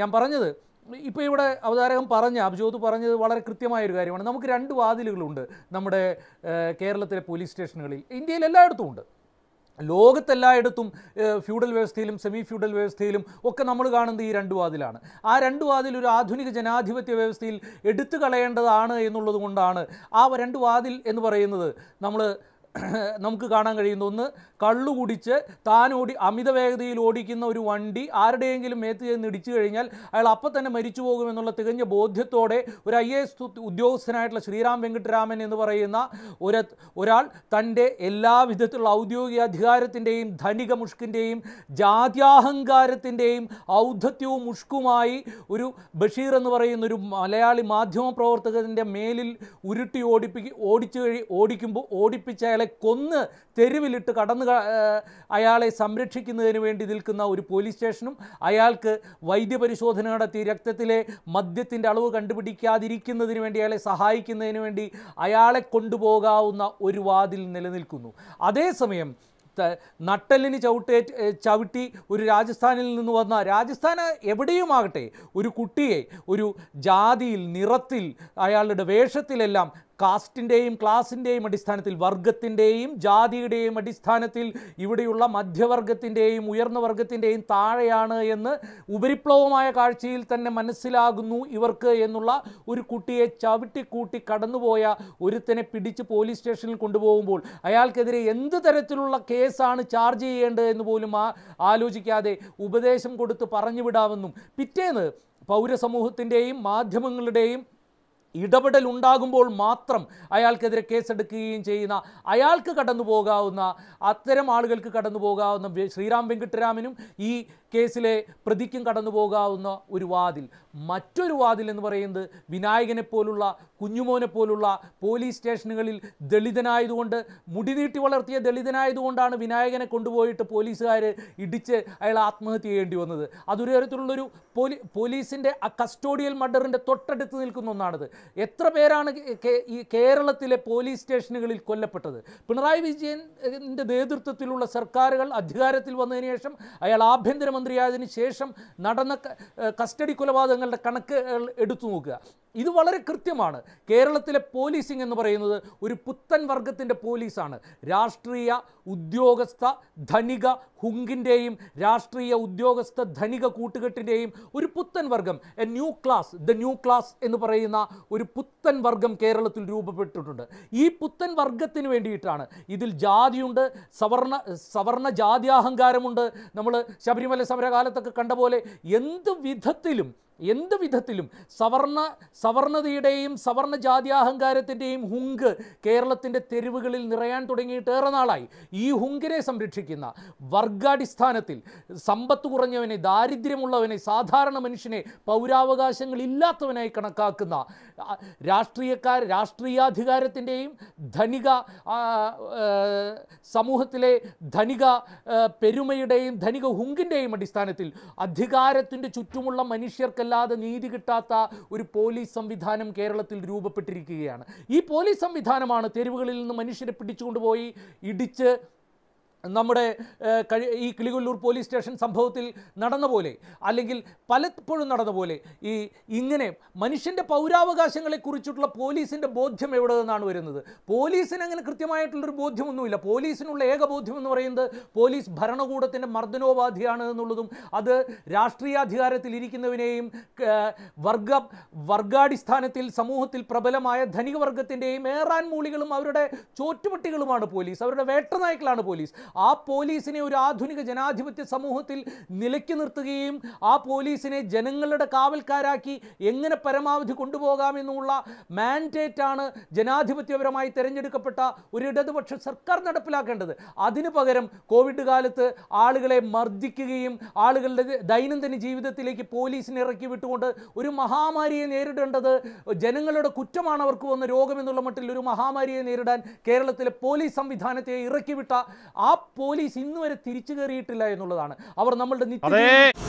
ഞാൻ പറഞ്ഞത് ഇപ്പോൾ ഇവിടെ അവതാരകം പറഞ്ഞ അബ്ജോത് പറഞ്ഞത് വളരെ കൃത്യമായ ഒരു കാര്യമാണ് നമുക്ക് രണ്ട് വാതിലുകളുണ്ട് നമ്മുടെ കേരളത്തിലെ പോലീസ് സ്റ്റേഷനുകളിൽ ഇന്ത്യയിൽ എല്ലായിടത്തും ഉണ്ട് ലോകത്തെല്ലായിടത്തും ഫ്യൂഡൽ വ്യവസ്ഥയിലും സെമി ഫ്യൂഡൽ വ്യവസ്ഥയിലും ഒക്കെ നമ്മൾ കാണുന്നത് ഈ രണ്ട് വാതിലാണ് ആ രണ്ട് വാതിൽ ഒരു ആധുനിക ജനാധിപത്യ വ്യവസ്ഥയിൽ എടുത്തു കളയേണ്ടതാണ് എന്നുള്ളത് കൊണ്ടാണ് ആ രണ്ട് വാതിൽ എന്ന് പറയുന്നത് നമ്മൾ നമുക്ക് കാണാൻ കഴിയുന്ന ഒന്ന് കള്ളു കുടിച്ച് താൻ ഓടി അമിത വേഗതയിൽ ഓടിക്കുന്ന ഒരു വണ്ടി ആരുടെയെങ്കിലും മേത്ത് ചെന്ന് ഇടിച്ചു കഴിഞ്ഞാൽ അയാൾ അപ്പം തന്നെ മരിച്ചു പോകുമെന്നുള്ള തികഞ്ഞ ബോധ്യത്തോടെ ഒരു ഐ എസ് ഉദ്യോഗസ്ഥനായിട്ടുള്ള ശ്രീറാം വെങ്കിട്ടരാമൻ എന്ന് പറയുന്ന ഒരു ഒരാൾ തൻ്റെ എല്ലാ വിധത്തിലുള്ള ഔദ്യോഗിക അധികാരത്തിൻ്റെയും ധനിക മുഷ്കിൻ്റെയും ജാത്യാഹങ്കാരത്തിൻ്റെയും ഔദ്ധത്യവും മുഷ്കുമായി ഒരു ബഷീർ എന്ന് പറയുന്ന ഒരു മലയാളി മാധ്യമ പ്രവർത്തകൻ്റെ മേലിൽ ഉരുട്ടി ഓടിപ്പിക്കും ഓടിച്ചു കഴി ഓടിക്കുമ്പോൾ ഓടിപ്പിച്ച അയാളെ കൊന്ന് തെരുവിലിട്ട് കടന്നു അയാളെ സംരക്ഷിക്കുന്നതിന് വേണ്ടി നിൽക്കുന്ന ഒരു പോലീസ് സ്റ്റേഷനും അയാൾക്ക് വൈദ്യപരിശോധന നടത്തി രക്തത്തിലെ മദ്യത്തിൻ്റെ അളവ് കണ്ടുപിടിക്കാതിരിക്കുന്നതിന് വേണ്ടി അയാളെ സഹായിക്കുന്നതിന് വേണ്ടി അയാളെ കൊണ്ടുപോകാവുന്ന ഒരു വാതിൽ നിലനിൽക്കുന്നു അതേസമയം നട്ടലിന് ചവിട്ടേ ചവിട്ടി ഒരു രാജസ്ഥാനിൽ നിന്ന് വന്ന രാജസ്ഥാന് എവിടെയുമാകട്ടെ ഒരു കുട്ടിയെ ഒരു ജാതിയിൽ നിറത്തിൽ അയാളുടെ വേഷത്തിലെല്ലാം കാസ്റ്റിൻ്റെയും ക്ലാസിൻ്റെയും അടിസ്ഥാനത്തിൽ വർഗത്തിൻ്റെയും ജാതിയുടെയും അടിസ്ഥാനത്തിൽ ഇവിടെയുള്ള മധ്യവർഗത്തിൻ്റെയും ഉയർന്ന വർഗത്തിൻ്റെയും താഴെയാണ് എന്ന് ഉപരിപ്ലവമായ കാഴ്ചയിൽ തന്നെ മനസ്സിലാകുന്നു ഇവർക്ക് എന്നുള്ള ഒരു കുട്ടിയെ ചവിട്ടിക്കൂട്ടി കടന്നുപോയ ഒരുത്തനെ പിടിച്ച് പോലീസ് സ്റ്റേഷനിൽ കൊണ്ടുപോകുമ്പോൾ അയാൾക്കെതിരെ എന്ത് തരത്തിലുള്ള കേസാണ് ചാർജ് ചെയ്യേണ്ടത് എന്ന് പോലും ആ ആലോചിക്കാതെ ഉപദേശം കൊടുത്ത് പറഞ്ഞു വിടാമെന്നും പിറ്റേന്ന് പൗരസമൂഹത്തിൻ്റെയും മാധ്യമങ്ങളുടെയും ഇടപെടൽ ഉണ്ടാകുമ്പോൾ മാത്രം അയാൾക്കെതിരെ കേസെടുക്കുകയും ചെയ്യുന്ന അയാൾക്ക് കടന്നു പോകാവുന്ന അത്തരം ആളുകൾക്ക് കടന്നു പോകാവുന്ന ശ്രീറാം വെങ്കിട്ടരാമനും ഈ കേസിലെ പ്രതിക്കും കടന്നു പോകാവുന്ന ഒരു വാതിൽ മറ്റൊരു വാതിൽ എന്ന് പറയുന്നത് വിനായകനെ പോലുള്ള കുഞ്ഞുമോനെ പോലുള്ള പോലീസ് സ്റ്റേഷനുകളിൽ ദളിതനായതുകൊണ്ട് മുടിനീട്ടി വളർത്തിയ ദളിതനായതുകൊണ്ടാണ് വിനായകനെ കൊണ്ടുപോയിട്ട് പോലീസുകാർ ഇടിച്ച് അയാൾ ആത്മഹത്യ ചെയ്യേണ്ടി വന്നത് അതൊരു തരത്തിലുള്ളൊരു പോലീസിൻ്റെ ആ കസ്റ്റോഡിയൽ മർഡറിൻ്റെ തൊട്ടടുത്ത് നിൽക്കുന്ന ഒന്നാണത് എത്ര പേരാണ് ഈ കേരളത്തിലെ പോലീസ് സ്റ്റേഷനുകളിൽ കൊല്ലപ്പെട്ടത് പിണറായി വിജയൻ്റെ നേതൃത്വത്തിലുള്ള സർക്കാരുകൾ അധികാരത്തിൽ വന്നതിന് ശേഷം അയാൾ ആഭ്യന്തരമന്ത്രിയായതിനു ശേഷം നടന്ന കസ്റ്റഡി കൊലപാതകങ്ങളുടെ കണക്ക് എടുത്തു നോക്കുക ഇത് വളരെ കൃത്യമാണ് കേരളത്തിലെ പോലീസിംഗ് എന്ന് പറയുന്നത് ഒരു പുത്തൻ വർഗത്തിൻ്റെ പോലീസാണ് രാഷ്ട്രീയ ഉദ്യോഗസ്ഥ ധനിക ഹുങ്കിൻ്റെയും രാഷ്ട്രീയ ഉദ്യോഗസ്ഥ ധനിക കൂട്ടുകെട്ടിൻ്റെയും ഒരു പുത്തൻ വർഗം a new class the new class എന്ന് പറയുന്ന ഒരു പുത്തൻ വർഗം കേരളത്തിൽ രൂപപ്പെട്ടിട്ടുണ്ട് ഈ പുത്തൻ വർഗത്തിന് വേണ്ടിയിട്ടാണ് ഇതിൽ ജാതിയുണ്ട് സവർണ സവർണ ജാതി അഹങ്കാരമുണ്ട് നമ്മൾ ശബരിമല സമരകാലത്തൊക്കെ കണ്ട പോലെ എന്ത് വിധത്തിലും എന്ത് വിധത്തിലും സവർണ സവർണതയുടെയും സവർണ ജാത്യാഹങ്കാരത്തിൻ്റെയും ഹുങ്ക് കേരളത്തിൻ്റെ തെരുവുകളിൽ നിറയാൻ തുടങ്ങിയിട്ട് ഏറെ നാളായി ഈ ഹുങ്കിനെ സംരക്ഷിക്കുന്ന വർഗാടിസ്ഥാനത്തിൽ സമ്പത്ത് കുറഞ്ഞവനെ ദാരിദ്ര്യമുള്ളവനെ സാധാരണ മനുഷ്യനെ പൗരാവകാശങ്ങൾ ഇല്ലാത്തവനായി കണക്കാക്കുന്ന രാഷ്ട്രീയക്കാർ രാഷ്ട്രീയാധികാരത്തിൻ്റെയും ധനിക സമൂഹത്തിലെ ധനിക പെരുമയുടെയും ധനിക ഹുങ്കിൻ്റെയും അടിസ്ഥാനത്തിൽ അധികാരത്തിൻ്റെ ചുറ്റുമുള്ള മനുഷ്യർക്കെല്ലാം വല്ലാതെ നീതി കിട്ടാത്ത ഒരു പോലീസ് സംവിധാനം കേരളത്തിൽ രൂപപ്പെട്ടിരിക്കുകയാണ് ഈ പോലീസ് സംവിധാനമാണ് തെരുവുകളിൽ നിന്ന് മനുഷ്യരെ പിടിച്ചുകൊണ്ടുപോയി ഇടിച്ച് നമ്മുടെ ഈ കിളികൊല്ലൂർ പോലീസ് സ്റ്റേഷൻ സംഭവത്തിൽ നടന്ന പോലെ അല്ലെങ്കിൽ പലപ്പോഴും നടന്ന പോലെ ഈ ഇങ്ങനെ മനുഷ്യൻ്റെ പൗരാവകാശങ്ങളെക്കുറിച്ചിട്ടുള്ള പോലീസിൻ്റെ ബോധ്യം എവിടെ നിന്നാണ് വരുന്നത് പോലീസിന് അങ്ങനെ കൃത്യമായിട്ടുള്ളൊരു ബോധ്യമൊന്നുമില്ല പോലീസിനുള്ള ഏക ബോധ്യം എന്ന് പറയുന്നത് പോലീസ് ഭരണകൂടത്തിൻ്റെ മർദ്ദനോപാധിയാണ് എന്നുള്ളതും അത് രാഷ്ട്രീയാധികാരത്തിലിരിക്കുന്നവനെയും വർഗ വർഗാടിസ്ഥാനത്തിൽ സമൂഹത്തിൽ പ്രബലമായ ധനികവർഗത്തിൻ്റെയും ഏറാൻ മൂളികളും അവരുടെ ചോറ്റുപട്ടികളുമാണ് പോലീസ് അവരുടെ വേട്ടനായ്ക്കളാണ് പോലീസ് ആ പോലീസിനെ ഒരു ആധുനിക ജനാധിപത്യ സമൂഹത്തിൽ നിലയ്ക്കു നിർത്തുകയും ആ പോലീസിനെ ജനങ്ങളുടെ കാവൽക്കാരാക്കി എങ്ങനെ പരമാവധി കൊണ്ടുപോകാമെന്നുള്ള മാൻഡേറ്റാണ് ജനാധിപത്യപരമായി തിരഞ്ഞെടുക്കപ്പെട്ട ഒരു ഇടതുപക്ഷ സർക്കാർ നടപ്പിലാക്കേണ്ടത് അതിനു പകരം കോവിഡ് കാലത്ത് ആളുകളെ മർദ്ദിക്കുകയും ആളുകളുടെ ദൈനംദിന ജീവിതത്തിലേക്ക് പോലീസിനെ ഇറക്കി വിട്ടുകൊണ്ട് ഒരു മഹാമാരിയെ നേരിടേണ്ടത് ജനങ്ങളുടെ കുറ്റമാണ് അവർക്ക് വന്ന രോഗമെന്നുള്ള മട്ടിൽ ഒരു മഹാമാരിയെ നേരിടാൻ കേരളത്തിലെ പോലീസ് സംവിധാനത്തെ ഇറക്കിവിട്ട ആ പോലീസ് ഇന്നുവരെ തിരിച്ചു കയറിയിട്ടില്ല എന്നുള്ളതാണ് അവർ നമ്മളുടെ നിത്യ